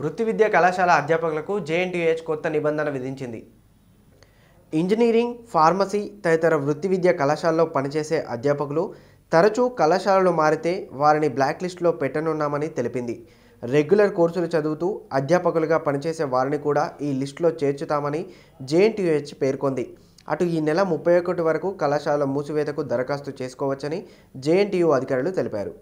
వృత్తి విద్యా కళాశాల అధ్యాపకులకు జేఎన్టీహెచ్ కొత్త నిబంధన విధించింది ఇంజనీరింగ్ ఫార్మసీ తదితర వృత్తి విద్యా కళాశాలలో పనిచేసే అధ్యాపకులు తరచూ కళాశాలలు మారితే వారిని బ్లాక్ లిస్టులో పెట్టనున్నామని తెలిపింది రెగ్యులర్ కోర్సులు చదువుతూ అధ్యాపకులుగా పనిచేసే వారిని కూడా ఈ లిస్టులో చేర్చుతామని జేఎన్టీహెచ్ పేర్కొంది అటు ఈ నెల ముప్పై ఒకటి వరకు కళాశాల మూసివేతకు దరఖాస్తు చేసుకోవచ్చని జేఎన్టీయూ అధికారులు తెలిపారు